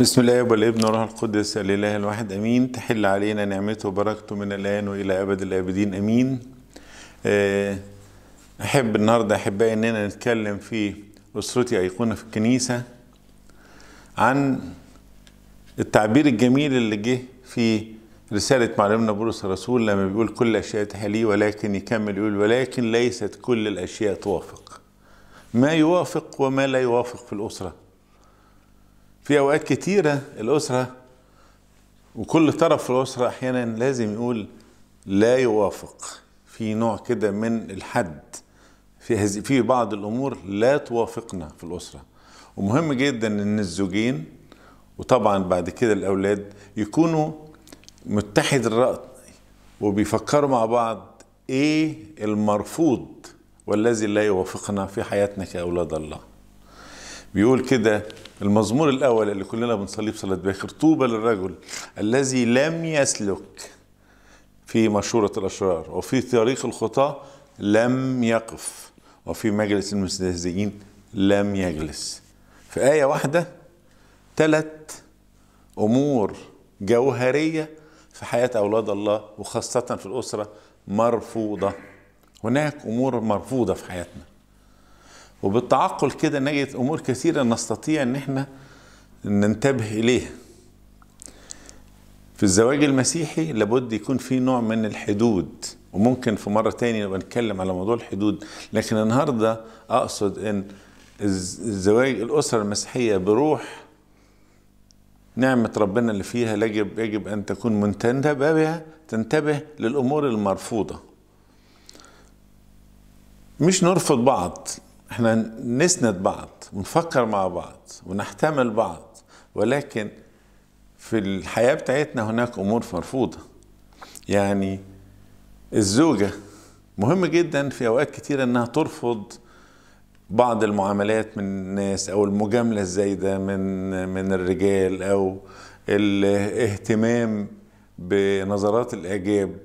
بسم الله والابن والروح القدس الاله الواحد امين تحل علينا نعمته وبركته من الان والى ابد الابدين امين آه، احب النهارده احبائي اننا نتكلم في اسرتي ايقونه في الكنيسه عن التعبير الجميل اللي جه في رسالة معلمنا بولس الرسول لما بيقول كل الأشياء تحلي ولكن يكمل يقول ولكن ليست كل الأشياء توافق ما يوافق وما لا يوافق في الأسرة في اوقات كتيره الاسره وكل طرف في الاسره احيانا لازم يقول لا يوافق في نوع كده من الحد في في بعض الامور لا توافقنا في الاسره ومهم جدا ان الزوجين وطبعا بعد كده الاولاد يكونوا متحد الراي وبيفكروا مع بعض ايه المرفوض والذي لا يوافقنا في حياتنا كاولاد الله بيقول كده المزمور الأول اللي كلنا بنصليه بصلاة باخر طوبى للرجل الذي لم يسلك في مشورة الأشرار وفي طريق الخطاة لم يقف وفي مجلس المستهزئين لم يجلس في آية واحدة ثلاث أمور جوهرية في حياة أولاد الله وخاصة في الأسرة مرفوضة هناك أمور مرفوضة في حياتنا وبالتعقل كده نجد امور كثيره نستطيع ان احنا ننتبه اليها في الزواج المسيحي لابد يكون في نوع من الحدود وممكن في مرة تانية نبقى نتكلم على موضوع الحدود لكن النهاردة أقصد أن الزواج الأسرة المسيحية بروح نعمة ربنا اللي فيها يجب يجب أن تكون منتبه بها تنتبه للأمور المرفوضة مش نرفض بعض احنا نسند بعض ونفكر مع بعض ونحتمل بعض ولكن في الحياة بتاعتنا هناك أمور مرفوضة يعني الزوجة مهم جدا في أوقات كتيرة أنها ترفض بعض المعاملات من الناس أو المجاملة الزايدة من من الرجال أو الاهتمام بنظرات الإعجاب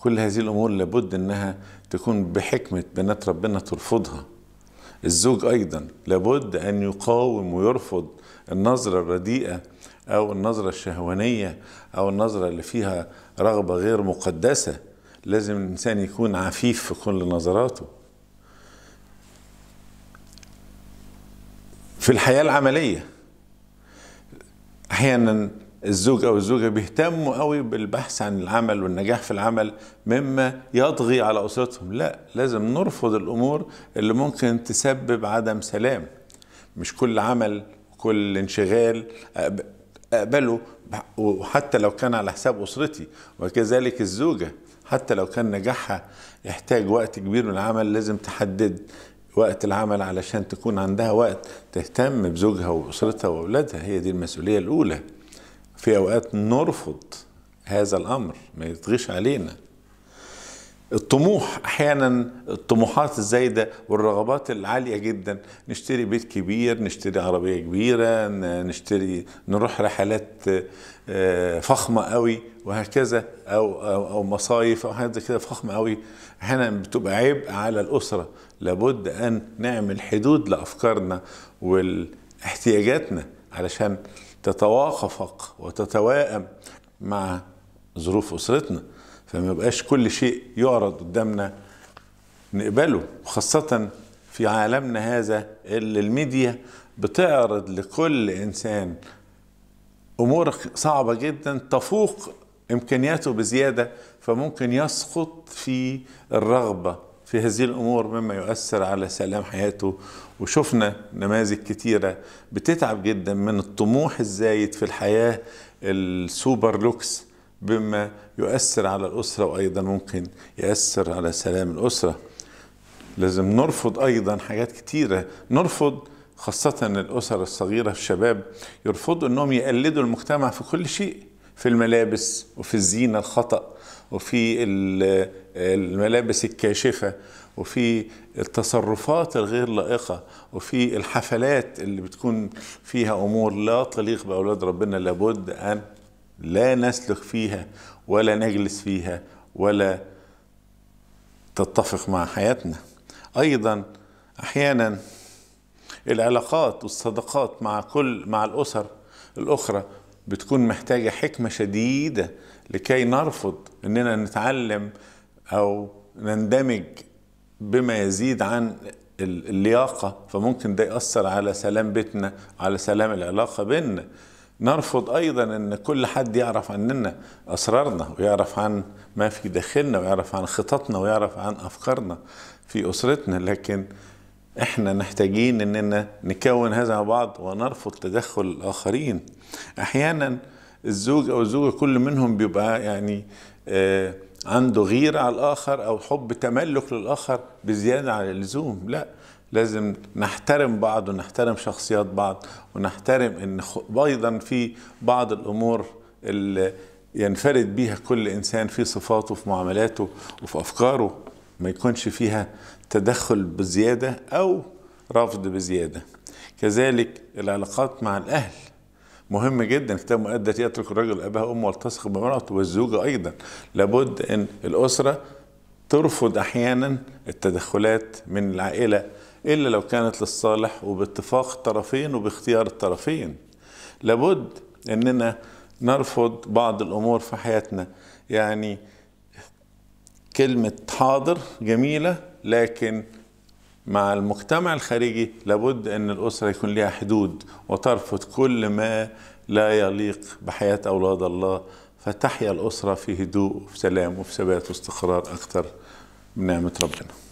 كل هذه الأمور لابد أنها تكون بحكمة بنات ربنا ترفضها الزوج أيضا لابد أن يقاوم ويرفض النظرة الرديئة أو النظرة الشهوانية أو النظرة اللي فيها رغبة غير مقدسة لازم الإنسان يكون عفيف في كل نظراته في الحياة العملية أحيانا الزوج او الزوجه بيهتموا قوي بالبحث عن العمل والنجاح في العمل مما يطغي على اسرتهم لا لازم نرفض الامور اللي ممكن تسبب عدم سلام مش كل عمل كل انشغال اقبله وحتى لو كان على حساب اسرتي وكذلك الزوجه حتى لو كان نجاحها يحتاج وقت كبير من العمل لازم تحدد وقت العمل علشان تكون عندها وقت تهتم بزوجها واسرتها واولادها هي دي المسؤوليه الاولى في اوقات نرفض هذا الامر ما يطغيش علينا الطموح احيانا الطموحات الزايده والرغبات العاليه جدا نشتري بيت كبير نشتري عربيه كبيره نشتري نروح رحلات آه، فخمه قوي وهكذا او او, أو مصايف او حاجه كده فخمه قوي احيانا بتبقى عبء على الاسره لابد ان نعمل حدود لافكارنا والاحتياجاتنا علشان تتوافق وتتواءم مع ظروف اسرتنا فما يبقاش كل شيء يعرض قدامنا نقبله خاصة في عالمنا هذا اللي الميديا بتعرض لكل إنسان أمور صعبة جدا تفوق إمكانياته بزيادة فممكن يسقط في الرغبة في هذه الأمور مما يؤثر على سلام حياته وشفنا نماذج كتيرة بتتعب جدا من الطموح الزايد في الحياة السوبر لوكس بما يؤثر على الأسرة وأيضا ممكن ياثر على سلام الأسرة لازم نرفض أيضا حاجات كتيرة نرفض خاصة الأسر الصغيرة الشباب يرفضوا أنهم يقلدوا المجتمع في كل شيء في الملابس وفي الزينة الخطأ وفي الملابس الكاشفة وفي التصرفات الغير لائقة وفي الحفلات اللي بتكون فيها أمور لا تليق بأولاد ربنا لابد أن لا نسلك فيها ولا نجلس فيها ولا تتفق مع حياتنا أيضا أحيانا العلاقات والصداقات مع كل مع الأسر الأخرى بتكون محتاجة حكمة شديدة لكي نرفض اننا نتعلم او نندمج بما يزيد عن اللياقة فممكن ده يأثر على سلام بيتنا على سلام العلاقة بيننا نرفض أيضا أن كل حد يعرف عننا أسرارنا ويعرف عن ما في داخلنا ويعرف عن خططنا ويعرف عن أفكارنا في أسرتنا لكن احنا محتاجين اننا نكون هذا مع بعض ونرفض تدخل الاخرين احيانا الزوج او الزوجه كل منهم بيبقى يعني آه عنده غيره على الاخر او حب تملك للاخر بزياده عن اللزوم لا لازم نحترم بعض ونحترم شخصيات بعض ونحترم ان ايضا في بعض الامور اللي ينفرد بيها كل انسان في صفاته في معاملاته وفي افكاره ما يكونش فيها تدخل بزيادة أو رفض بزيادة كذلك العلاقات مع الأهل مهم جدا كتاب مقدس يترك الرجل أباه وأمه والتصق بمرأته والزوجة أيضا لابد أن الأسرة ترفض أحيانا التدخلات من العائلة إلا لو كانت للصالح وباتفاق الطرفين وباختيار الطرفين لابد أننا نرفض بعض الأمور في حياتنا يعني كلمة حاضر جميلة لكن مع المجتمع الخارجي لابد أن الأسرة يكون لها حدود وترفض كل ما لا يليق بحياة أولاد الله فتحيا الأسرة في هدوء وفي سلام وفي ثبات واستقرار أكثر من نعمة ربنا